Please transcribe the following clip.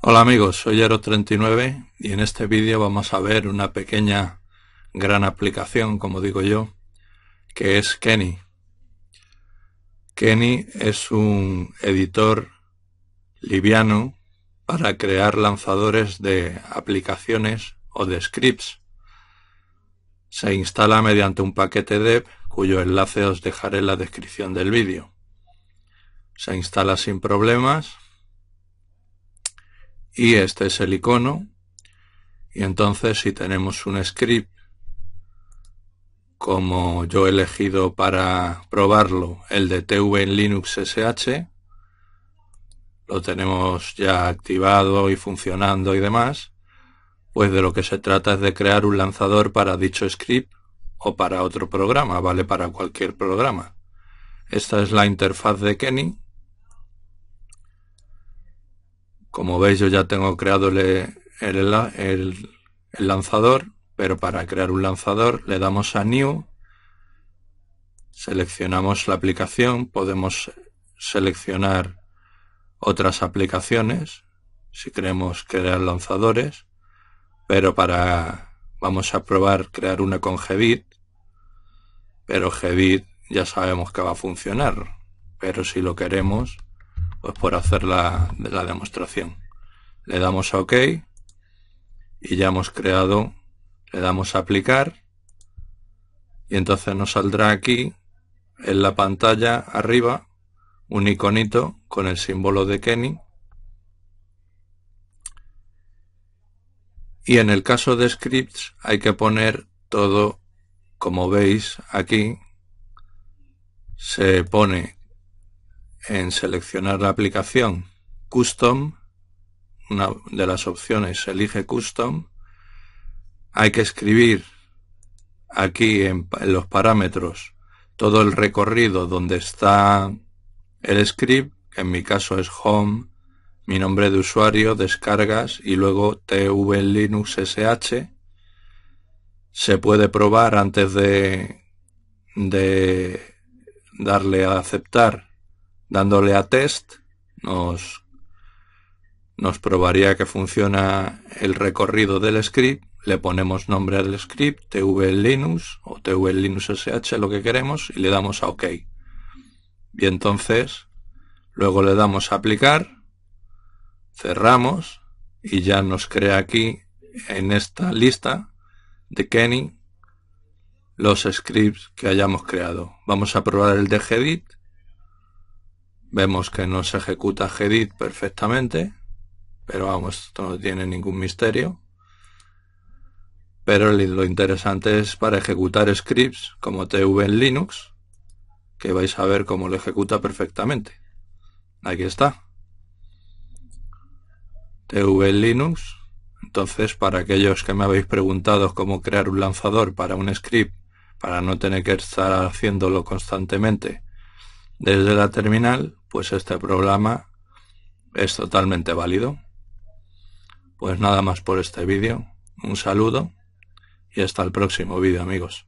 Hola amigos, soy aero 39 y en este vídeo vamos a ver una pequeña gran aplicación, como digo yo, que es Kenny. Kenny es un editor liviano para crear lanzadores de aplicaciones o de scripts. Se instala mediante un paquete dev cuyo enlace os dejaré en la descripción del vídeo. Se instala sin problemas y este es el icono y entonces si tenemos un script como yo he elegido para probarlo el de TV en Linux SH lo tenemos ya activado y funcionando y demás pues de lo que se trata es de crear un lanzador para dicho script o para otro programa, vale para cualquier programa. Esta es la interfaz de Kenny Como veis, yo ya tengo creado el, lanzador, pero para crear un lanzador le damos a New, seleccionamos la aplicación, podemos seleccionar otras aplicaciones, si queremos crear lanzadores, pero para vamos a probar crear una con Gbit, pero Gbit ya sabemos que va a funcionar, pero si lo queremos pues por hacer la, la demostración. Le damos a OK y ya hemos creado, le damos a aplicar y entonces nos saldrá aquí en la pantalla arriba un iconito con el símbolo de Kenny y en el caso de scripts hay que poner todo como veis aquí se pone en seleccionar la aplicación Custom, una de las opciones elige Custom, hay que escribir aquí en, los parámetros todo el recorrido donde está el script, en mi caso es home, mi nombre de usuario, descargas y luego tv linux sh. Se puede probar antes de, de darle a aceptar dándole a test nos, nos probaría que funciona el recorrido del script, le ponemos nombre al script, linux o sh lo que queremos, y le damos a OK. Y entonces, luego le damos a aplicar, cerramos, y ya nos crea aquí, en esta lista de Kenny, los scripts que hayamos creado. Vamos a probar el de Gedit, Vemos que no se ejecuta Gedit perfectamente, pero vamos, esto no tiene ningún misterio. Pero lo interesante es para ejecutar scripts como TV en Linux, que vais a ver cómo lo ejecuta perfectamente. Aquí está. TV en Linux. Entonces, para aquellos que me habéis preguntado cómo crear un lanzador para un script, para no tener que estar haciéndolo constantemente desde la terminal, pues este programa es totalmente válido. Pues nada más por este vídeo. Un saludo y hasta el próximo vídeo amigos.